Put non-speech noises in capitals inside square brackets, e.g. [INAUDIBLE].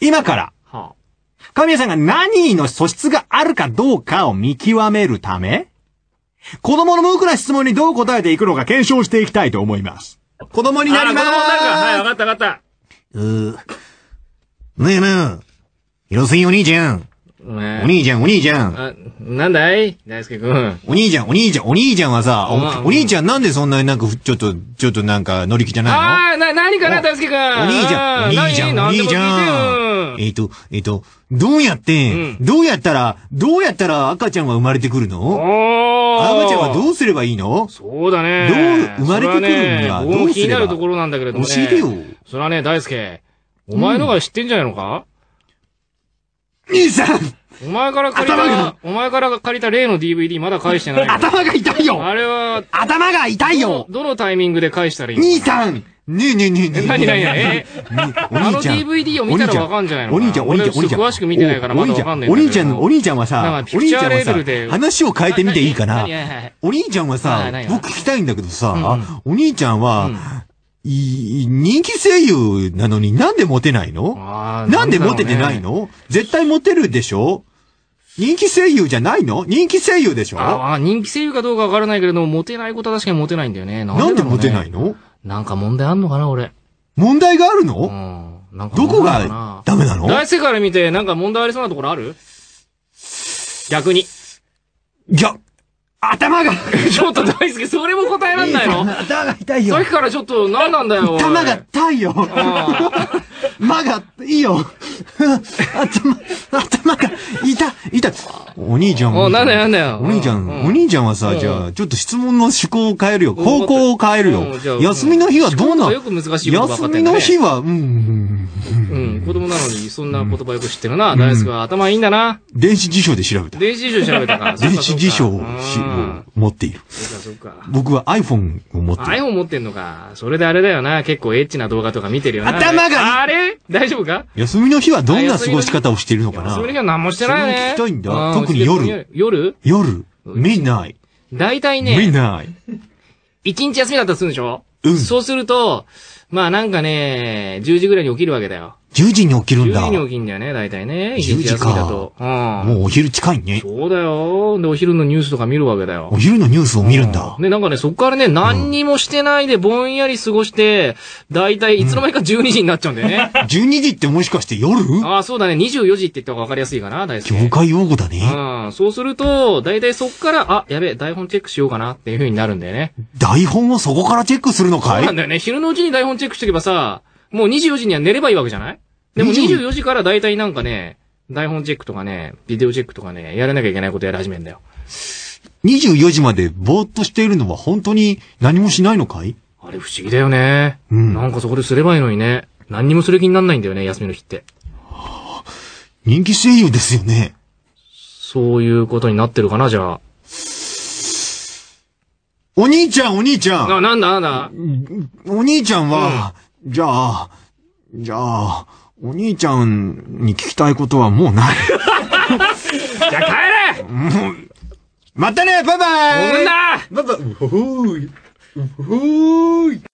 今から、神谷さんが何の素質があるかどうかを見極めるため、子供の無垢な質問にどう答えていくのか検証していきたいと思います。子供になります。子供になるか。はい、わかったわかった。うー。ねえねえ。広杉お兄ちゃん。お兄ちゃん、お兄ちゃん。あ、なんだい大介くん。お兄ちゃん、お兄ちゃん、お兄ちゃんはさ、おお兄ちゃんなんでそんなになんか、ちょっと、ちょっとなんか、乗り気じゃないのああ、な、何かな、大介くん。お兄ちゃん、お兄ちゃん、お兄ちゃん。えっ、ー、と、えっ、ー、と、どうやって、うん、どうやったら、どうやったら赤ちゃんは生まれてくるの赤ちゃんはどうすればいいのそうだね。どう、生まれてくるんだ。ね、どう気になるところなんだけれども、ね、教えてよ。それはね、大輔。お前のが知ってんじゃないのか、うん兄さんお前から借りた、お前から借りた例の DVD まだ返してない [LAUGHS] 頭が痛いよあれは、頭が痛いよどのタイミングで返したらいいの兄さんねえねえねえねえ。何何えお兄ちゃん。あの DVD を見たらわかんじゃないのお兄ちゃん、お兄ちゃん、お兄ちゃん。詳しく見てないからまだわかんないお兄ちゃん、お兄ちゃんはさ、お兄ちゃんはさ、話を変えてみていいかなお兄ちゃんはさ、僕聞きたいんだけどさ、お兄ちゃんは、人気声優なのになんでモテないのなんでモテてないの、ね、絶対モテるでしょ人気声優じゃないの人気声優でしょああ、人気声優かどうかわからないけれども、モテないことは確かにモテないんだよね。なんで、ね,、でモテないのなんか問題あんのかな、俺。問題があるの、うん、どこがダメなの大世界見て、なんか問題ありそうなところある逆に。逆。頭が [LAUGHS] ちょっと大輔、それも答えらんないの頭が痛いよ。さっきからちょっと、何なんだよ。頭が痛いよ。ま [LAUGHS] が、いいよ。頭、頭が、痛、痛。いお兄ちゃん。お、なんだよ、なんだよ。お兄ちゃん、お兄ちゃんはさ、じゃあ、ちょっと質問の趣向を変えるよ。方向を変えるよ。休みの日はどうな、の休みの日は、うん、うん、子供なのにそんな言葉よく知ってるな。大輔は頭いいんだな。電子辞書で調べた。電子辞書調べたか。[LAUGHS] 電子辞書を持っている。僕は iPhone を持ってる。iPhone 持ってんのか。それであれだよな。結構エッチな動画とか見てるよな。頭があれ大丈夫か休みの日はどんな過ごし方をしているのかな休みの日は何もしてないね。聞きたいんだ。特に夜。夜夜見ない。大体ね。見ない。一日休みだったらするんでしょうん。そうすると、まあなんかね、10時ぐらいに起きるわけだよ。10時に起きるんだ。10時に起きるんだよね、大体ね。1時。休みだと。うん。もうお昼近いね。そうだよ。で、お昼のニュースとか見るわけだよ。お昼のニュースを見るんだ。で、なんかね、そこからね、何にもしてないでぼんやり過ごして、大体いつの間にか12時になっちゃうんだよね。12 [LAUGHS] 時ってもしかして夜ああ、そうだね。24時って言った方がわかりやすいかな、大体。業界用語だね。うん。そうすると、大体そこから、あ、やべえ、台本チェックしようかなっていう風になるんだよね。台本をそこからチェックするのかいそうなんだよね。昼のうちに台本チェックしておけばさ、もう24時には寝ればいいわけじゃないでも24時から大体なんかね、台本チェックとかね、ビデオチェックとかね、やらなきゃいけないことやり始めんだよ。24時までぼーっとしているのは本当に何もしないのかいあれ不思議だよね。うん。なんかそこですればいいのにね。何にもする気になんないんだよね、休みの日って。はあ、人気声優ですよね。そういうことになってるかな、じゃあ。お兄ちゃん、お兄ちゃん。な、なんだ、なんだ。お兄ちゃんは、じゃあ、じゃあ、お兄ちゃんに聞きたいことはもうない。[LAUGHS] じゃあ帰れもう、またねバイバイおめんなバイバイうほーい。うほーい。